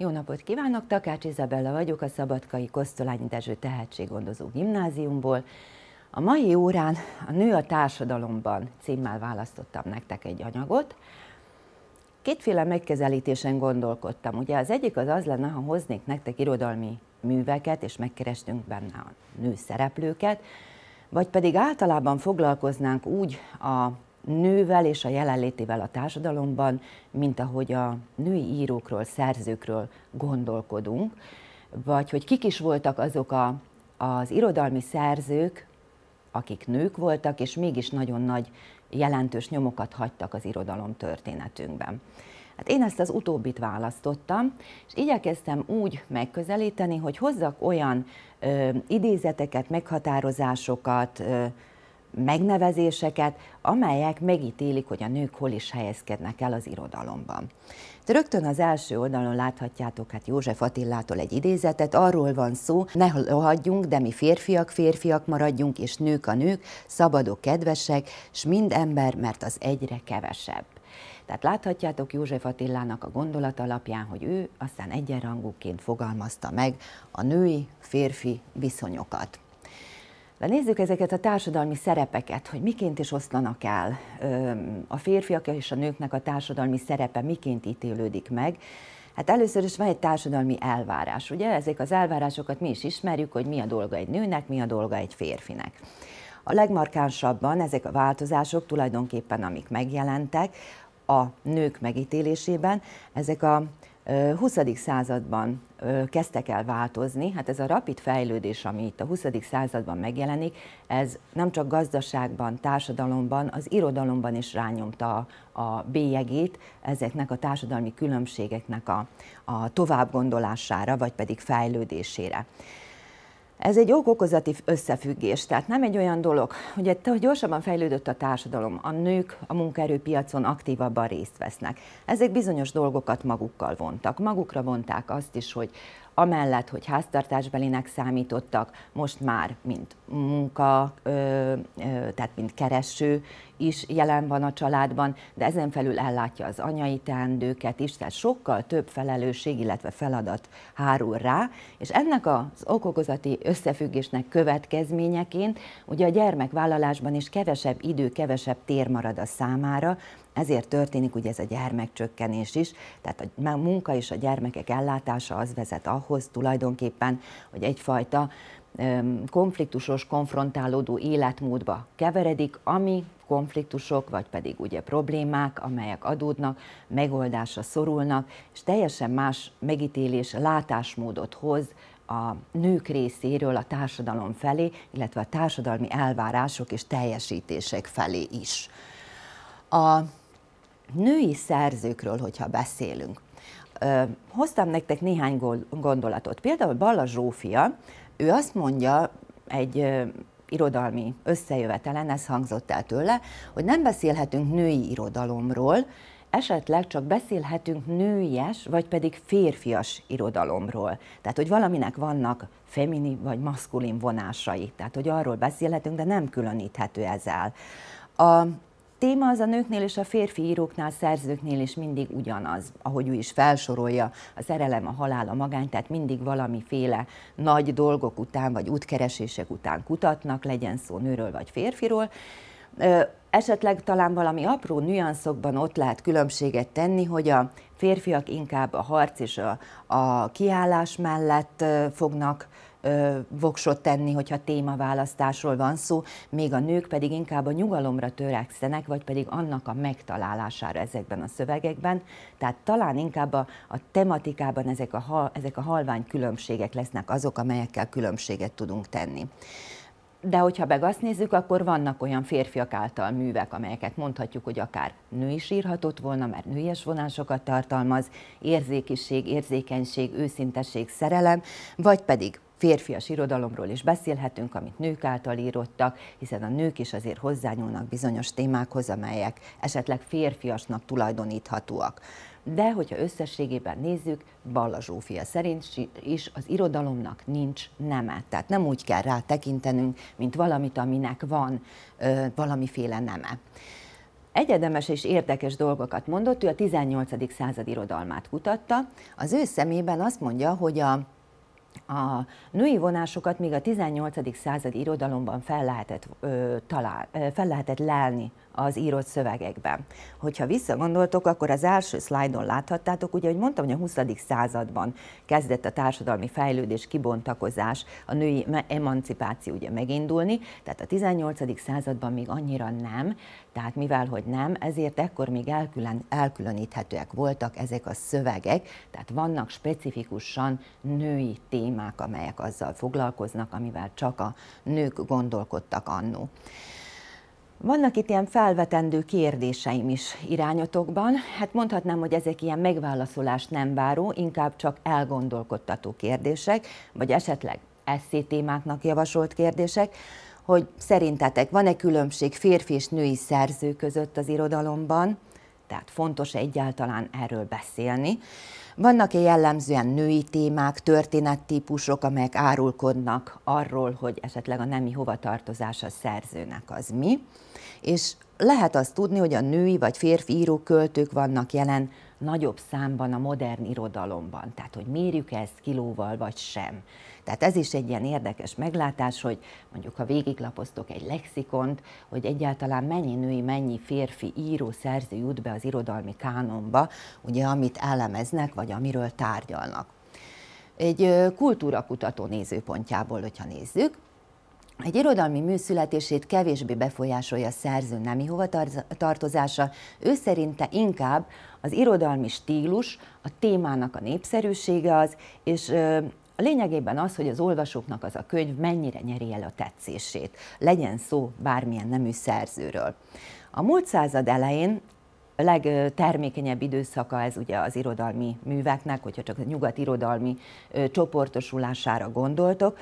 Jó napot kívánok, Takács Izabella vagyok, a Szabadkai Kosztolányi Dezső Tehetséggondozó Gimnáziumból. A mai órán a Nő a társadalomban címmel választottam nektek egy anyagot. Kétféle megközelítésen gondolkodtam. Ugye az egyik az az lenne, ha hoznék nektek irodalmi műveket, és megkerestünk benne a nő szereplőket, vagy pedig általában foglalkoznánk úgy a nővel és a jelenlétével a társadalomban, mint ahogy a női írókról, szerzőkről gondolkodunk, vagy hogy kik is voltak azok a, az irodalmi szerzők, akik nők voltak, és mégis nagyon nagy jelentős nyomokat hagytak az irodalom történetünkben. Hát én ezt az utóbbit választottam, és igyekeztem úgy megközelíteni, hogy hozzak olyan ö, idézeteket, meghatározásokat, ö, megnevezéseket, amelyek megítélik, hogy a nők hol is helyezkednek el az irodalomban. De rögtön az első oldalon láthatjátok hát József Attillától egy idézetet, arról van szó, ne hagyjunk, de mi férfiak férfiak maradjunk, és nők a nők, szabadok, kedvesek, s mind ember, mert az egyre kevesebb. Tehát láthatjátok József Attilának a gondolat alapján, hogy ő aztán egyenrangúként fogalmazta meg a női-férfi viszonyokat. De nézzük ezeket a társadalmi szerepeket, hogy miként is oszlanak el. A férfiak és a nőknek a társadalmi szerepe miként ítélődik meg. Hát először is van egy társadalmi elvárás, ugye? Ezek az elvárásokat mi is ismerjük, hogy mi a dolga egy nőnek, mi a dolga egy férfinek. A legmarkánsabban ezek a változások tulajdonképpen, amik megjelentek, a nők megítélésében, ezek a 20. században kezdtek el változni, hát ez a rapid fejlődés, ami itt a 20. században megjelenik, ez nem csak gazdaságban, társadalomban, az irodalomban is rányomta a, a bélyegét ezeknek a társadalmi különbségeknek a, a továbbgondolására, vagy pedig fejlődésére. Ez egy okokozati összefüggés, tehát nem egy olyan dolog, hogy gyorsabban fejlődött a társadalom, a nők a munkaerőpiacon aktívabban részt vesznek. Ezek bizonyos dolgokat magukkal vontak. Magukra vonták azt is, hogy amellett, hogy háztartásbelinek számítottak, most már mint munka, tehát mint kereső is jelen van a családban, de ezen felül ellátja az anyai teendőket is, tehát sokkal több felelősség, illetve feladat hárul rá, és ennek az okokozati összefüggésnek következményeként ugye a gyermekvállalásban is kevesebb idő, kevesebb tér marad a számára, ezért történik ugye ez a gyermekcsökkenés is, tehát a munka és a gyermekek ellátása az vezet ahhoz tulajdonképpen, hogy egyfajta konfliktusos, konfrontálódó életmódba keveredik, ami konfliktusok, vagy pedig ugye problémák, amelyek adódnak, megoldásra szorulnak, és teljesen más megítélés, látásmódot hoz a nők részéről a társadalom felé, illetve a társadalmi elvárások és teljesítések felé is. A női szerzőkről, hogyha beszélünk, hoztam nektek néhány gondolatot. Például Balla Zsófia, ő azt mondja egy irodalmi összejövetelen, ez hangzott el tőle, hogy nem beszélhetünk női irodalomról, esetleg csak beszélhetünk nőies, vagy pedig férfias irodalomról. Tehát, hogy valaminek vannak femini vagy maszkulin vonásai. Tehát, hogy arról beszélhetünk, de nem különíthető ez el. A téma az a nőknél és a férfi íróknál, szerzőknél is mindig ugyanaz, ahogy ő is felsorolja, a szerelem, a halál, a magány, tehát mindig valamiféle nagy dolgok után, vagy útkeresések után kutatnak, legyen szó nőről vagy férfiról. Esetleg talán valami apró nüanszokban ott lehet különbséget tenni, hogy a férfiak inkább a harc és a, a kiállás mellett fognak voksot tenni, hogyha témaválasztásról van szó, még a nők pedig inkább a nyugalomra törekszenek, vagy pedig annak a megtalálására ezekben a szövegekben. Tehát talán inkább a, a tematikában ezek a, hal, ezek a halvány különbségek lesznek azok, amelyekkel különbséget tudunk tenni. De hogyha meg azt nézzük, akkor vannak olyan férfiak által művek, amelyeket mondhatjuk, hogy akár nő is írhatott volna, mert nőies vonásokat tartalmaz, érzékiség, érzékenység, őszintesség, szerelem, vagy pedig férfias irodalomról is beszélhetünk, amit nők által írottak, hiszen a nők is azért hozzányúlnak bizonyos témákhoz, amelyek esetleg férfiasnak tulajdoníthatóak. De hogyha összességében nézzük, Balla Zsófia szerint is az irodalomnak nincs neme. Tehát nem úgy kell rá tekintenünk, mint valamit, aminek van ö, valamiféle neme egyedemes és érdekes dolgokat mondott, ő a 18. század irodalmát kutatta. Az ő szemében azt mondja, hogy a a női vonásokat még a 18. század irodalomban fel lehetett, ö, talál, ö, fel lehetett lelni az írott szövegekben. Hogyha visszagondoltok, akkor az első szlájdon láthattátok, ugye, hogy mondtam, hogy a 20. században kezdett a társadalmi fejlődés, kibontakozás, a női emancipáció ugye megindulni, tehát a 18. században még annyira nem, tehát mivel, hogy nem, ezért ekkor még elkülön, elkülöníthetőek voltak ezek a szövegek, tehát vannak specifikusan női témák, amelyek azzal foglalkoznak, amivel csak a nők gondolkodtak annó. Vannak itt ilyen felvetendő kérdéseim is irányotokban. Hát mondhatnám, hogy ezek ilyen megválaszolást nem váró, inkább csak elgondolkodtató kérdések, vagy esetleg eszé témáknak javasolt kérdések, hogy szerintetek van-e különbség férfi és női szerző között az irodalomban, tehát fontos -e egyáltalán erről beszélni. Vannak-e jellemzően női témák, történettípusok, amelyek árulkodnak arról, hogy esetleg a nemi hovatartozás a szerzőnek az mi? és lehet azt tudni, hogy a női vagy férfi írók, költők vannak jelen nagyobb számban a modern irodalomban, tehát hogy mérjük ezt kilóval vagy sem. Tehát ez is egy ilyen érdekes meglátás, hogy mondjuk ha végiglapoztok egy lexikont, hogy egyáltalán mennyi női, mennyi férfi író, szerző jut be az irodalmi kánonba, ugye amit elemeznek, vagy amiről tárgyalnak. Egy kultúrakutató nézőpontjából, hogyha nézzük, egy irodalmi mű születését kevésbé befolyásolja a szerző nemi hovatartozása, ő szerinte inkább az irodalmi stílus, a témának a népszerűsége az, és a lényegében az, hogy az olvasóknak az a könyv mennyire nyeri el a tetszését, legyen szó bármilyen nemű szerzőről. A múlt század elején a legtermékenyebb időszaka ez ugye az irodalmi műveknek, hogyha csak a nyugat irodalmi csoportosulására gondoltok,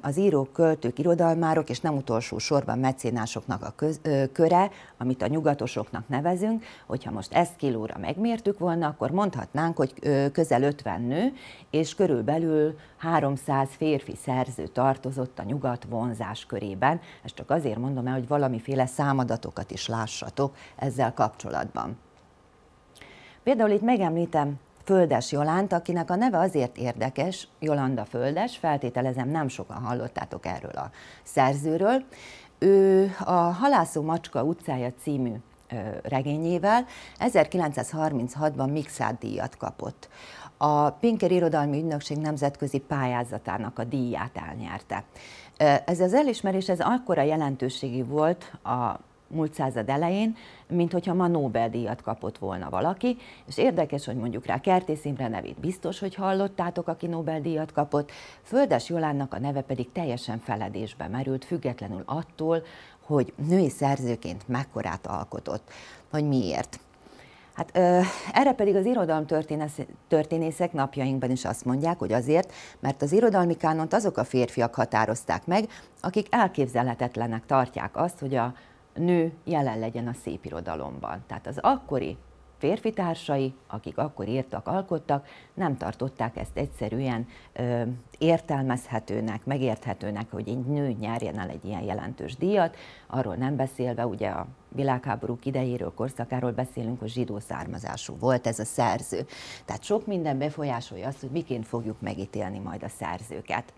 az írók, költők, irodalmárok, és nem utolsó sorban mecénásoknak a köz, ö, köre, amit a nyugatosoknak nevezünk, hogyha most ezt kilóra megmértük volna, akkor mondhatnánk, hogy ö, közel 50 nő, és körülbelül 300 férfi szerző tartozott a nyugat vonzás körében. Ezt csak azért mondom el, hogy valamiféle számadatokat is lássatok ezzel kapcsolatban. Például itt megemlítem Földes Jolánt, akinek a neve azért érdekes, Jolanda Földes, feltételezem nem sokan hallottátok erről a szerzőről. Ő a Halászó Macska utcája című regényével 1936-ban Mixát díjat kapott. A Pinker Irodalmi Ügynökség nemzetközi pályázatának a díját elnyerte. Ez az elismerés ez akkora jelentőségi volt a múlt század elején, mint hogyha ma Nobel-díjat kapott volna valaki, és érdekes, hogy mondjuk rá Kertész Imre nevét biztos, hogy hallottátok, aki Nobel-díjat kapott, Földes Jolánnak a neve pedig teljesen feledésbe merült, függetlenül attól, hogy női szerzőként mekkorát alkotott, hogy miért. Hát ö, erre pedig az irodalom történészek napjainkban is azt mondják, hogy azért, mert az irodalmi kánont azok a férfiak határozták meg, akik elképzelhetetlenek tartják azt, hogy a nő jelen legyen a szépirodalomban. Tehát az akkori férfi társai, akik akkor írtak, alkottak, nem tartották ezt egyszerűen ö, értelmezhetőnek, megérthetőnek, hogy egy nő nyerjen el egy ilyen jelentős díjat, arról nem beszélve, ugye a világháborúk idejéről, korszakáról beszélünk, hogy zsidó származású volt ez a szerző. Tehát sok minden befolyásolja azt, hogy miként fogjuk megítélni majd a szerzőket.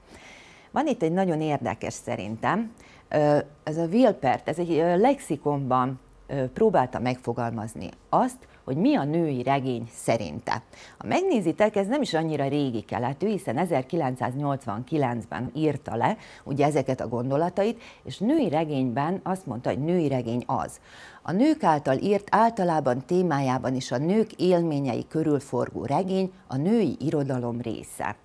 Van itt egy nagyon érdekes szerintem, ez a Wilpert, ez egy lexikonban próbálta megfogalmazni azt, hogy mi a női regény szerinte. Ha megnézitek, ez nem is annyira régi keletű, hiszen 1989-ben írta le ugye ezeket a gondolatait, és női regényben azt mondta, hogy női regény az. A nők által írt általában témájában is a nők élményei körülforgó regény a női irodalom része.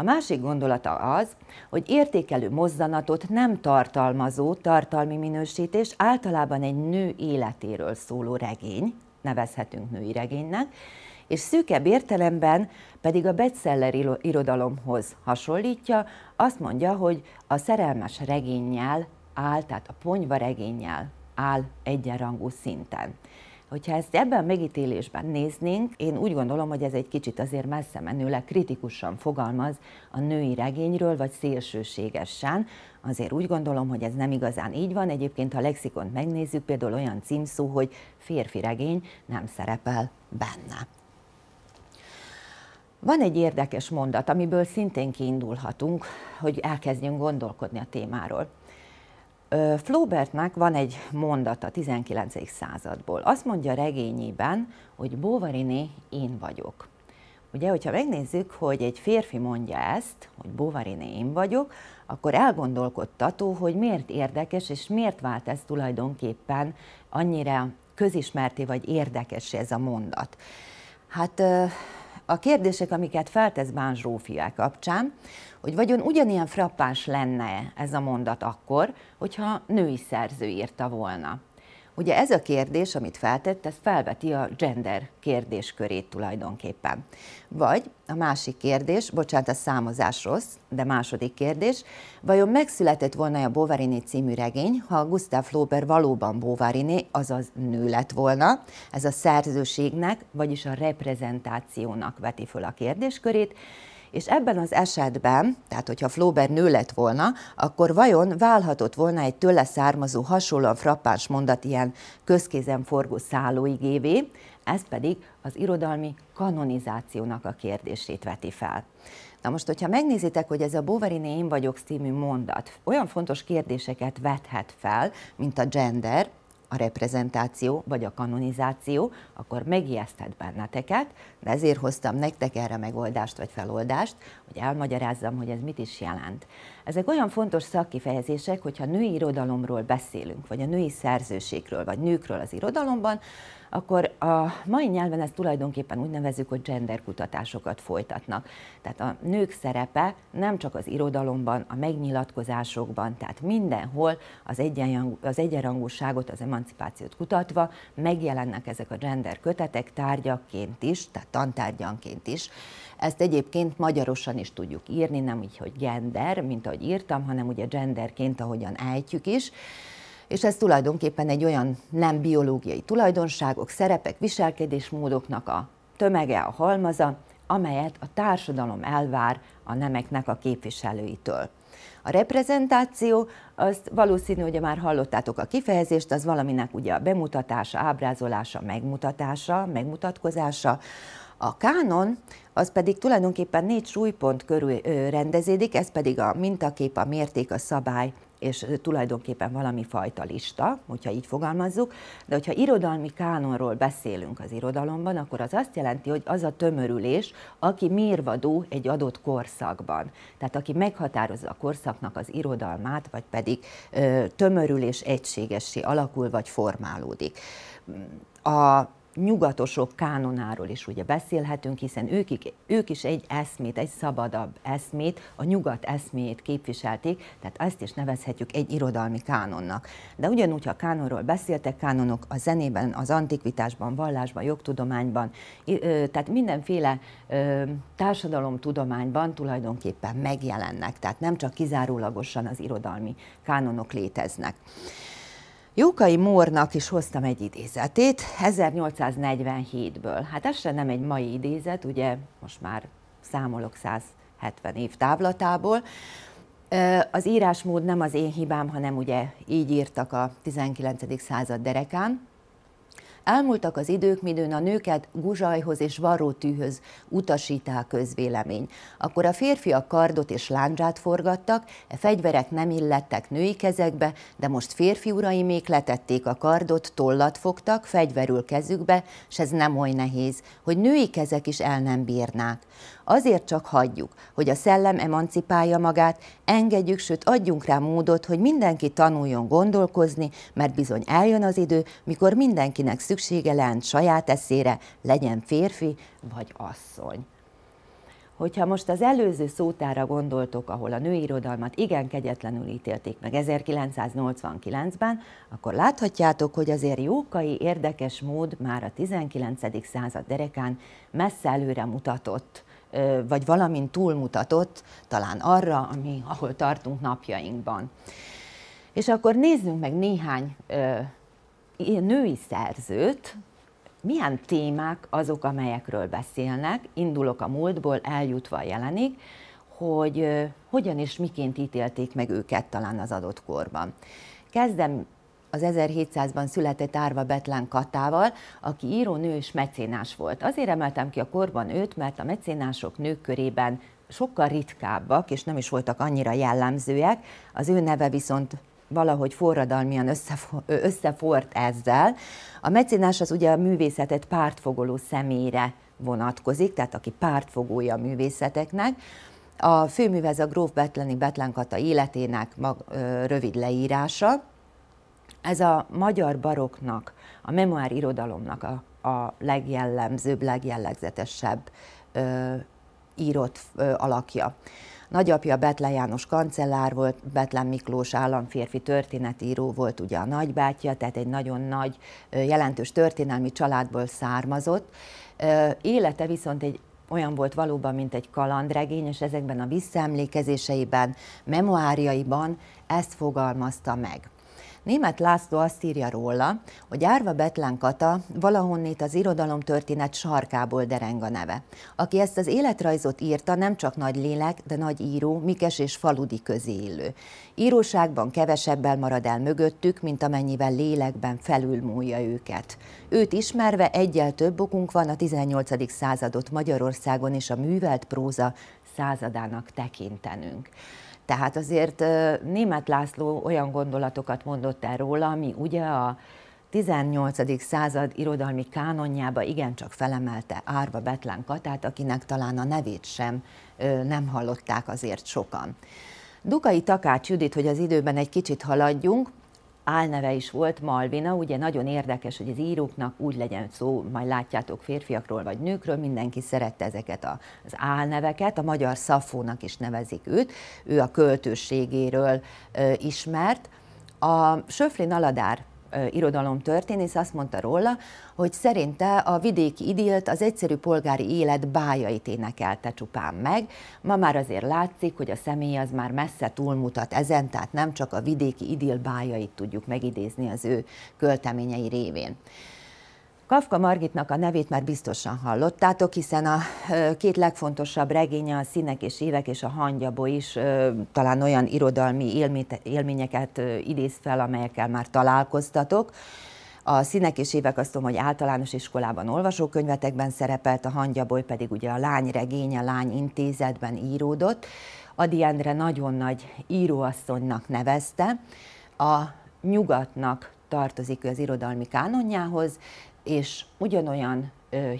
A másik gondolata az, hogy értékelő mozzanatot nem tartalmazó tartalmi minősítés általában egy nő életéről szóló regény, nevezhetünk női regénynek, és szűkebb értelemben pedig a bestseller irodalomhoz hasonlítja, azt mondja, hogy a szerelmes regénnyel áll, tehát a ponyva regénnyel áll egyenrangú szinten. Hogyha ezt ebben a megítélésben néznénk, én úgy gondolom, hogy ez egy kicsit azért messze menőleg kritikusan fogalmaz a női regényről, vagy szélsőségesen. Azért úgy gondolom, hogy ez nem igazán így van. Egyébként, ha a lexikont megnézzük, például olyan címszó, hogy férfi regény nem szerepel benne. Van egy érdekes mondat, amiből szintén kiindulhatunk, hogy elkezdjünk gondolkodni a témáról. Flaubertnak van egy mondata 19. századból. Azt mondja regényében, hogy Bovariné én vagyok. Ugye, hogyha megnézzük, hogy egy férfi mondja ezt, hogy Bovariné én vagyok, akkor elgondolkodtató, hogy miért érdekes, és miért vált ez tulajdonképpen annyira közismerté vagy érdekes ez a mondat. Hát a kérdések, amiket feltesz Bán Zsófia kapcsán, hogy vagyon ugyanilyen frappáns lenne ez a mondat akkor, hogyha női szerző írta volna. Ugye ez a kérdés, amit feltett, ez felveti a gender kérdéskörét tulajdonképpen. Vagy a másik kérdés, bocsánat, a számozás rossz, de második kérdés, vajon megszületett volna a Bovariné című regény, ha Gustav Flaubert valóban Bovariné, azaz nő lett volna? Ez a szerzőségnek, vagyis a reprezentációnak veti föl a kérdéskörét, és ebben az esetben, tehát hogyha Flaubert nő lett volna, akkor vajon válhatott volna egy tőle származó hasonlóan frappáns mondat ilyen közkézen forgó szállóigévé, ez pedig az irodalmi kanonizációnak a kérdését veti fel. Na most, hogyha megnézitek, hogy ez a Bovariné Én vagyok című mondat olyan fontos kérdéseket vethet fel, mint a gender, a reprezentáció vagy a kanonizáció, akkor megijeszthet benneteket, de ezért hoztam nektek erre megoldást vagy feloldást, hogy elmagyarázzam, hogy ez mit is jelent. Ezek olyan fontos szakkifejezések, hogyha női irodalomról beszélünk, vagy a női szerzőségről, vagy nőkről az irodalomban, akkor a mai nyelven ezt tulajdonképpen úgy nevezzük, hogy genderkutatásokat folytatnak. Tehát a nők szerepe nem csak az irodalomban, a megnyilatkozásokban, tehát mindenhol az, egyenrang, az egyenrangúságot, az emancipációt kutatva megjelennek ezek a gender kötetek tárgyakként is, tehát tantárgyanként is. Ezt egyébként magyarosan is tudjuk írni, nem így, hogy gender, mint ahogy írtam, hanem ugye genderként, ahogyan ejtjük is és ez tulajdonképpen egy olyan nem biológiai tulajdonságok, szerepek, viselkedésmódoknak a tömege, a halmaza, amelyet a társadalom elvár a nemeknek a képviselőitől. A reprezentáció, azt valószínű, hogy már hallottátok a kifejezést, az valaminek ugye a bemutatása, ábrázolása, megmutatása, megmutatkozása. A kánon az pedig tulajdonképpen négy súlypont körül rendeződik. ez pedig a mintakép, a mérték, a szabály és tulajdonképpen valami fajta lista, hogyha így fogalmazzuk, de hogyha irodalmi kánonról beszélünk az irodalomban, akkor az azt jelenti, hogy az a tömörülés, aki mérvadó egy adott korszakban. Tehát aki meghatározza a korszaknak az irodalmát, vagy pedig ö, tömörülés egységessé alakul, vagy formálódik. A nyugatosok kánonáról is ugye beszélhetünk, hiszen ők, ők is egy eszmét, egy szabadabb eszmét, a nyugat eszméjét képviselték, tehát ezt is nevezhetjük egy irodalmi kánonnak. De ugyanúgy, ha kánonról beszéltek, kánonok a zenében, az antikvitásban, vallásban, jogtudományban, tehát mindenféle társadalomtudományban tulajdonképpen megjelennek, tehát nem csak kizárólagosan az irodalmi kánonok léteznek. Jókai Mórnak is hoztam egy idézetét 1847-ből. Hát ez sem nem egy mai idézet, ugye most már számolok 170 év távlatából. Az írásmód nem az én hibám, hanem ugye így írtak a 19. század derekán. Elmúltak az idők, midőn a nőket guzsajhoz és varrótűhöz utasítá a közvélemény. Akkor a férfiak kardot és lándzsát forgattak, e fegyverek nem illettek női kezekbe, de most férfi uraimék letették a kardot, tollat fogtak, fegyverül kezükbe, s ez nem oly nehéz, hogy női kezek is el nem bírnák. Azért csak hagyjuk, hogy a szellem emancipálja magát, engedjük, sőt adjunk rá módot, hogy mindenki tanuljon gondolkozni, mert bizony eljön az idő, mikor mindenkinek szüksége lent saját eszére, legyen férfi vagy asszony. Hogyha most az előző szótára gondoltok, ahol a nőirodalmat igen kegyetlenül ítélték meg 1989-ben, akkor láthatjátok, hogy azért jókai érdekes mód már a 19. század derekán messze előre mutatott, vagy valamint túlmutatott, talán arra, ami, ahol tartunk napjainkban. És akkor nézzünk meg néhány ilyen női szerzőt, milyen témák azok, amelyekről beszélnek, indulok a múltból, eljutva jelenik, hogy hogyan és miként ítélték meg őket talán az adott korban. Kezdem az 1700-ban született Árva Betlen Katával, aki író nő és mecénás volt. Azért emeltem ki a korban őt, mert a mecénások nők körében sokkal ritkábbak, és nem is voltak annyira jellemzőek. Az ő neve viszont valahogy forradalmian összefor, összefort ezzel. A mecénás az ugye a művészetet pártfogoló személyre vonatkozik, tehát aki pártfogója a művészeteknek. A főműve ez a gróf Betleni Betlenkata életének mag, ö, rövid leírása. Ez a magyar baroknak, a memoár irodalomnak a, a legjellemzőbb, legjellegzetesebb ö, írott ö, alakja. Nagyapja Betle János kancellár volt, Betlen Miklós államférfi történetíró volt ugye a nagybátyja, tehát egy nagyon nagy, jelentős történelmi családból származott. Élete viszont egy olyan volt valóban, mint egy kalandregény, és ezekben a visszaemlékezéseiben, memoáriaiban ezt fogalmazta meg. Német László azt írja róla, hogy Árva Betlán Kata valahonnét az irodalom történet sarkából dereng a neve. Aki ezt az életrajzot írta, nem csak nagy lélek, de nagy író, Mikes és Faludi közé illő. Íróságban kevesebbel marad el mögöttük, mint amennyivel lélekben felülmúlja őket. Őt ismerve egyel több okunk van a 18. századot Magyarországon és a művelt próza századának tekintenünk. Tehát azért német László olyan gondolatokat mondott el róla, ami ugye a 18. század irodalmi kánonjába igencsak felemelte Árva Betlán Katát, akinek talán a nevét sem nem hallották azért sokan. Dukai Takács Judit, hogy az időben egy kicsit haladjunk, álneve is volt Malvina, ugye nagyon érdekes, hogy az íróknak úgy legyen szó, majd látjátok férfiakról vagy nőkről, mindenki szerette ezeket a, az álneveket, a magyar Szafónak is nevezik őt, ő a költőségéről ismert. A Söflin Aladár irodalom történész azt mondta róla, hogy szerinte a vidéki idilt az egyszerű polgári élet bájait énekelte csupán meg. Ma már azért látszik, hogy a személy az már messze túlmutat ezen, tehát nem csak a vidéki idil bájait tudjuk megidézni az ő költeményei révén. Kafka Margitnak a nevét már biztosan hallottátok, hiszen a két legfontosabb regénye, a Színek és Évek és a Hangyabó is talán olyan irodalmi élményeket idéz fel, amelyekkel már találkoztatok. A színek és évek azt tudom, hogy általános iskolában olvasókönyvetekben szerepelt, a hangyaboly pedig ugye a lány regénye, lány intézetben íródott. Adi Endre nagyon nagy íróasszonynak nevezte. A nyugatnak tartozik az irodalmi kánonjához, és ugyanolyan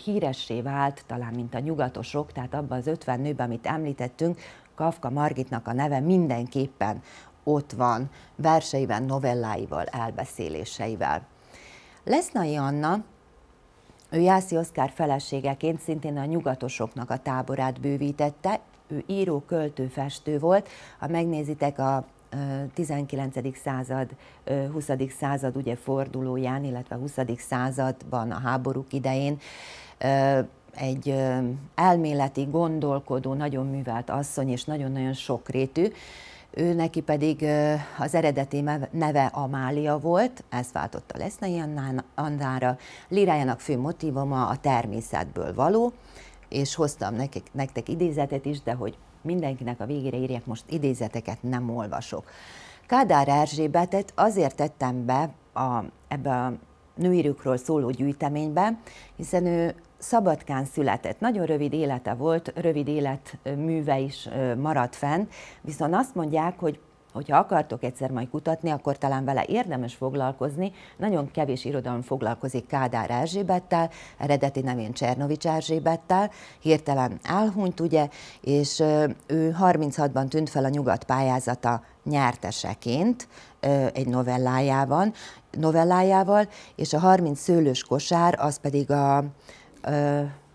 híressé vált, talán mint a nyugatosok, tehát abban az 50 nőben, amit említettünk, Kafka Margitnak a neve mindenképpen ott van, verseivel, novelláival, elbeszéléseivel. Lesznai Anna, ő Jászi Oszkár feleségeként szintén a nyugatosoknak a táborát bővítette, ő író, költő, festő volt. Ha megnézitek a 19. század, 20. század ugye fordulóján, illetve 20. században a háborúk idején egy elméleti, gondolkodó, nagyon művelt asszony, és nagyon-nagyon sokrétű, ő neki pedig az eredeti neve Amália volt, ezt váltotta Lesznai Andára. Lirájának fő motivuma a természetből való, és hoztam nekik, nektek idézetet is, de hogy mindenkinek a végére írják, most idézeteket nem olvasok. Kádár Erzsébetet azért tettem be a, ebbe a nőirőkről szóló gyűjteménybe, hiszen ő Szabadkán született. Nagyon rövid élete volt, rövid életműve is maradt fenn, viszont azt mondják, hogy hogyha akartok egyszer majd kutatni, akkor talán vele érdemes foglalkozni. Nagyon kevés irodalom foglalkozik Kádár Erzsébettel, eredeti nevén Csernovics Erzsébettel, hirtelen elhunyt ugye, és ő 36-ban tűnt fel a nyugat pályázata nyerteseként egy novellájában, novellájával, és a 30 szőlős kosár, az pedig a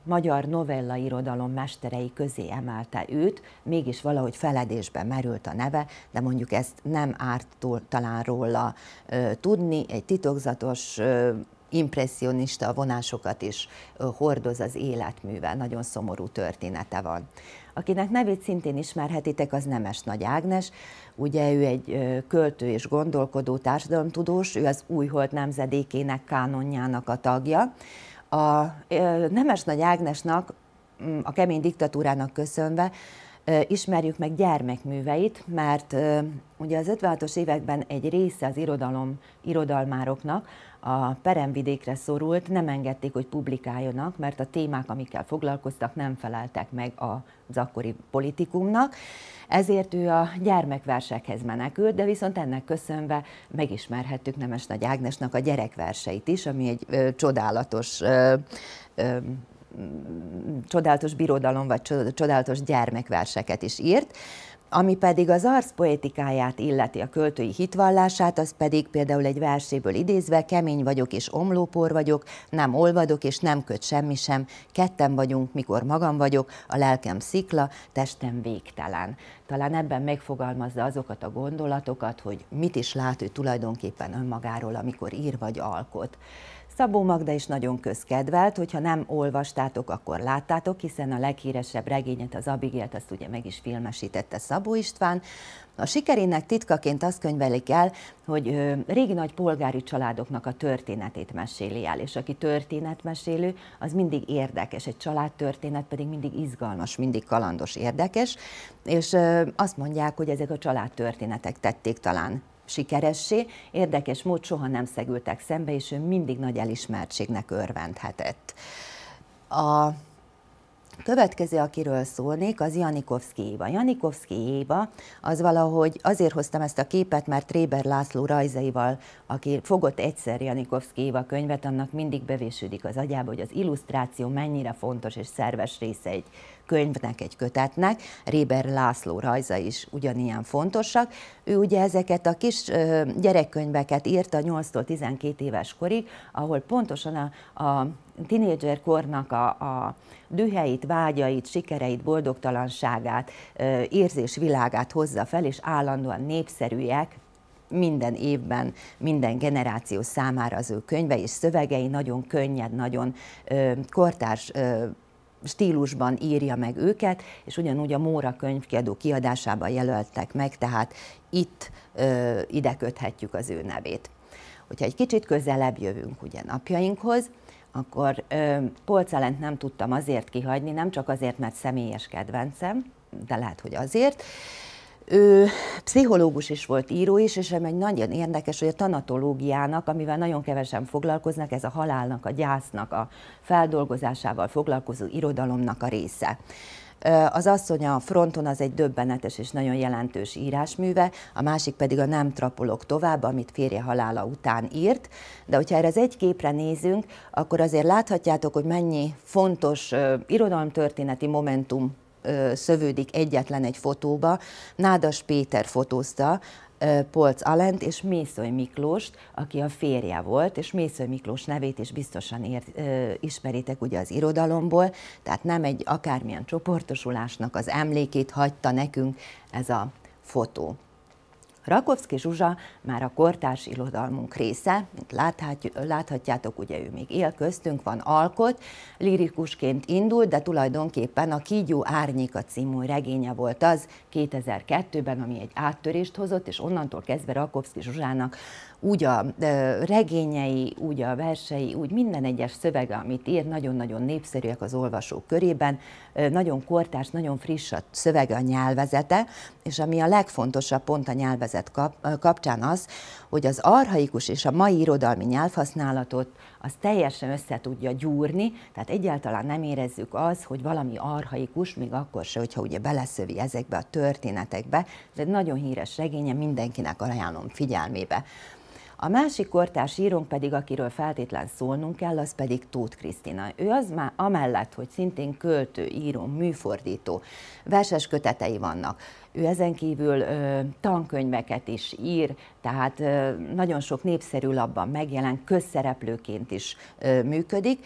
magyar novella irodalom mesterei közé emelte őt, mégis valahogy feledésbe merült a neve, de mondjuk ezt nem árt túl, talán róla ö, tudni, egy titokzatos ö, impressionista vonásokat is hordoz az életműve, nagyon szomorú története van. Akinek nevét szintén ismerhetitek, az Nemes Nagy Ágnes, ugye ő egy költő és gondolkodó társadalomtudós, ő az újhold nemzedékének kánonjának a tagja, a Nemes Nagy Ágnesnak, mm, a kemény diktatúrának köszönve, ismerjük meg gyermekműveit, mert ugye az 56-os években egy része az irodalom, irodalmároknak, a peremvidékre szorult, nem engedték, hogy publikáljanak, mert a témák, amikkel foglalkoztak, nem feleltek meg az akkori politikumnak. Ezért ő a gyermekversekhez menekült, de viszont ennek köszönve megismerhettük Nemes Nagy Ágnesnak a gyerekverseit is, ami egy ö, csodálatos ö, ö, csodálatos birodalom vagy csodálatos gyermekverseket is írt. Ami pedig az arc poetikáját illeti a költői hitvallását, az pedig például egy verséből idézve, kemény vagyok és omlópor vagyok, nem olvadok és nem köt semmi sem, ketten vagyunk, mikor magam vagyok, a lelkem szikla, testem végtelen. Talán ebben megfogalmazza azokat a gondolatokat, hogy mit is lát ő tulajdonképpen önmagáról, amikor ír vagy alkot. Szabó Magda is nagyon közkedvelt, hogyha nem olvastátok, akkor láttátok, hiszen a leghíresebb regényet, az Abigélt, azt ugye meg is filmesítette Szabó István. A sikerének titkaként azt könyvelik el, hogy régi nagy polgári családoknak a történetét meséli el, és aki történetmesélő, az mindig érdekes, egy családtörténet pedig mindig izgalmas, mindig kalandos, érdekes, és azt mondják, hogy ezek a családtörténetek tették talán sikeressé, érdekes mód soha nem szegültek szembe, és ő mindig nagy elismertségnek örvendhetett. A Következő, akiről szólnék, az Janikovszki Éva. Janikovszki Éva az valahogy azért hoztam ezt a képet, mert Tréber László rajzaival, aki fogott egyszer Janikovszki Éva könyvet, annak mindig bevésődik az agyába, hogy az illusztráció mennyire fontos és szerves része egy könyvnek, egy kötetnek. Réber László rajza is ugyanilyen fontosak. Ő ugye ezeket a kis gyerekkönyveket írta 8-tól 12 éves korig, ahol pontosan a, a tinédzser kornak a, a düheit, vágyait, sikereit, boldogtalanságát, érzésvilágát hozza fel, és állandóan népszerűek, minden évben, minden generáció számára az ő könyve és szövegei nagyon könnyed, nagyon ö, kortárs ö, stílusban írja meg őket, és ugyanúgy a Móra könyvkiadó kiadásában jelöltek meg, tehát itt ö, ide köthetjük az ő nevét. Hogyha egy kicsit közelebb jövünk ugye napjainkhoz, akkor ö, Polcelent nem tudtam azért kihagyni, nem csak azért, mert személyes kedvencem, de lehet, hogy azért, ő pszichológus is volt, író is, és egy nagyon érdekes, hogy a tanatológiának, amivel nagyon kevesen foglalkoznak, ez a halálnak, a gyásznak, a feldolgozásával foglalkozó irodalomnak a része. Az asszony a fronton az egy döbbenetes és nagyon jelentős írásműve, a másik pedig a Nem trapolok tovább, amit férje halála után írt. De hogyha erre az egy képre nézünk, akkor azért láthatjátok, hogy mennyi fontos uh, irodalomtörténeti momentum szövődik egyetlen egy fotóba. Nádas Péter fotózta, Polc Alent és Mészöly Miklóst, aki a férje volt, és Mészöly Miklós nevét is biztosan ér, ö, ismeritek ugye az irodalomból, tehát nem egy akármilyen csoportosulásnak az emlékét hagyta nekünk ez a fotó. Rakowski Zsuzsa már a kortárs irodalmunk része, mint láthatjátok, ugye ő még él köztünk, van alkot, lirikusként indult, de tulajdonképpen a Kígyó Árnyéka című regénye volt az 2002-ben, ami egy áttörést hozott, és onnantól kezdve Rakowski Zsuzsának úgy a regényei, úgy a versei, úgy minden egyes szövege, amit ír, nagyon-nagyon népszerűek az olvasók körében, nagyon kortás, nagyon friss a szövege, a nyelvezete, és ami a legfontosabb pont a nyelvezet kap, kapcsán az, hogy az arhaikus és a mai irodalmi nyelvhasználatot az teljesen össze tudja gyúrni, tehát egyáltalán nem érezzük az, hogy valami arhaikus, még akkor se, hogyha ugye beleszövi ezekbe a történetekbe, de nagyon híres regénye mindenkinek ajánlom figyelmébe. A másik kortárs írónk pedig, akiről feltétlen szólnunk kell, az pedig Tóth Krisztina. Ő az már amellett, hogy szintén költő, író, műfordító, verses kötetei vannak. Ő ezen kívül ö, tankönyveket is ír, tehát ö, nagyon sok népszerű labban megjelen, közszereplőként is ö, működik.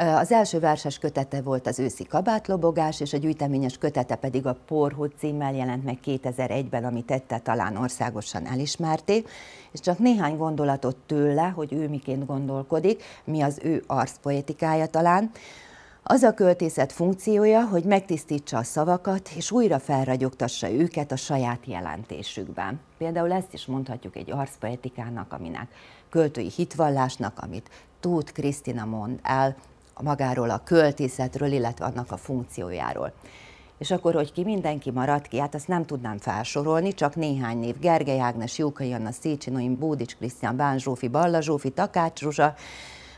Az első verses kötete volt az őszi kabátlobogás, és a gyűjteményes kötete pedig a Porhó címmel jelent meg 2001-ben, ami tette talán országosan elismerté, és csak néhány gondolatot tőle, hogy ő miként gondolkodik, mi az ő arszpoetikája talán, az a költészet funkciója, hogy megtisztítsa a szavakat, és újra felragyogtassa őket a saját jelentésükben. Például ezt is mondhatjuk egy arszpoetikának, aminek költői hitvallásnak, amit Tóth Krisztina mond el magáról a költészetről, illetve annak a funkciójáról. És akkor, hogy ki mindenki maradt ki, hát azt nem tudnám felsorolni, csak néhány név. Gergely Ágnes, Jóka Janna, Széchenyi Noim, Bódics Krisztián, Bán Zsófi, Balla Zsófi, Takács Zsuzsa,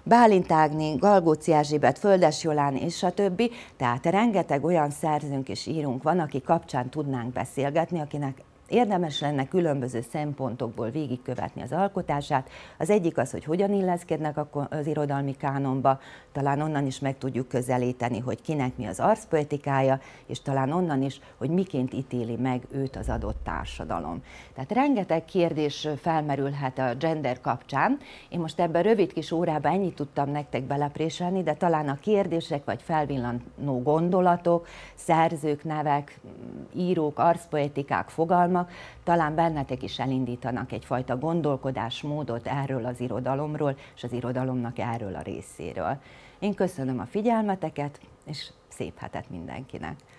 Bálint Ágni, Galgóci Erzsébet, Földes Jolán és a többi. Tehát rengeteg olyan szerzőnk és írunk van, aki kapcsán tudnánk beszélgetni, akinek Érdemes lenne különböző szempontokból végigkövetni az alkotását. Az egyik az, hogy hogyan illeszkednek az irodalmi kánonba, talán onnan is meg tudjuk közelíteni, hogy kinek mi az arszpoetikája, és talán onnan is, hogy miként ítéli meg őt az adott társadalom. Tehát rengeteg kérdés felmerülhet a gender kapcsán. Én most ebben a rövid kis órában ennyit tudtam nektek belepréselni, de talán a kérdések vagy felvillanó gondolatok, szerzők, nevek, írók, arszpoetikák, fogalmak, olvasnak, talán bennetek is elindítanak egyfajta gondolkodásmódot erről az irodalomról, és az irodalomnak erről a részéről. Én köszönöm a figyelmeteket, és szép hetet mindenkinek!